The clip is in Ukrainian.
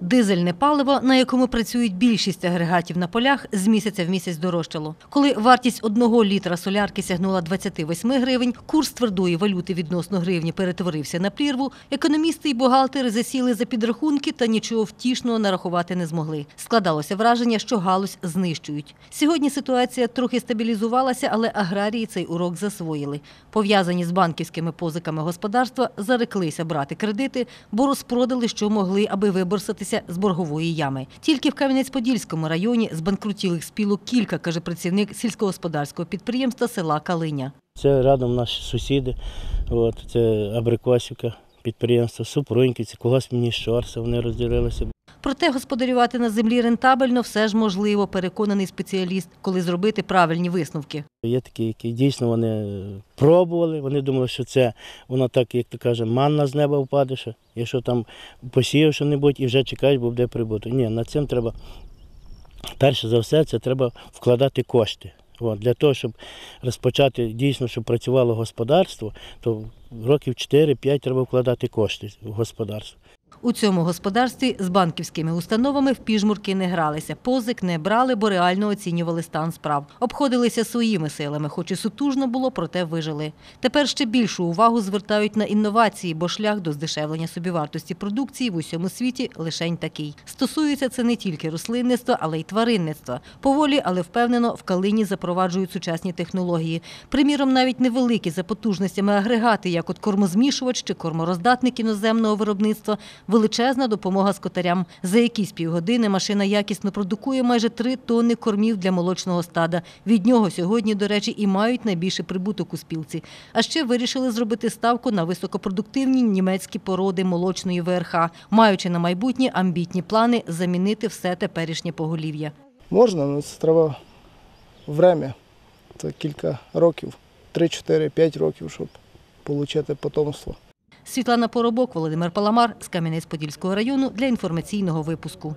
Дизельне паливо, на якому працюють більшість агрегатів на полях, з місяця в місяць дорожчало. Коли вартість одного літра солярки сягнула 28 гривень, курс твердої валюти відносно гривні перетворився на прірву. Економісти і бухгалтери засіли за підрахунки та нічого втішного нарахувати не змогли. Складалося враження, що галузь знищують. Сьогодні ситуація трохи стабілізувалася, але аграрії цей урок засвоїли. Пов'язані з банківськими позиками господарства зареклися брати кредити, бо розпродали, що могли, аби виборсатися дістатися з боргової ями. Тільки в Кам'янець-Подільському районі збанкрутілих спілок кілька, каже працівник сільськогосподарського підприємства села Калиня. Це рядом наші сусіди, це Абрикосівка. Підприємства, Супруньки, Когось мені щорса, вони розділилися. Проте господарювати на землі рентабельно все ж можливо, переконаний спеціаліст, коли зробити правильні висновки. Є такі, які дійсно вони е, пробували. Вони думали, що це воно так, як то каже, манна з неба впаде, що якщо там посіяв щось і вже чекають, бо буде прибуток. Ні, над цим треба перше за все, це треба вкладати кошти. От, Для того, щоб розпочати дійсно, щоб працювало господарство, то років 4-5 треба вкладати кошти в господарство. У цьому господарстві з банківськими установами в піжмурки не гралися, позик не брали, бо реально оцінювали стан справ. Обходилися своїми силами, хоч і сутужно було, проте вижили. Тепер ще більшу увагу звертають на інновації, бо шлях до здешевлення собівартості продукції в усьому світі лишень такий. Стосується це не тільки рослинництва, але й тваринництва. Поволі, але впевнено, в калині запроваджують сучасні технології. Приміром, навіть невеликі за потужностями агрегати, як от кормозмішувач чи кормороздатник іноземного виробництва величезна допомога скотарям. За якісь півгодини машина якісно продукує майже три тонни кормів для молочного стада. Від нього сьогодні, до речі, і мають найбільший прибуток у спілці. А ще вирішили зробити ставку на високопродуктивні німецькі породи молочної ВРХ, маючи на майбутнє амбітні плани замінити все теперішнє поголів'я. Можна, але це треба время, це кілька років, 3-4-5 років, щоб отримати потомство. Світлана Поробок, Володимир Паламар з Кам'янець-Подільського району для інформаційного випуску.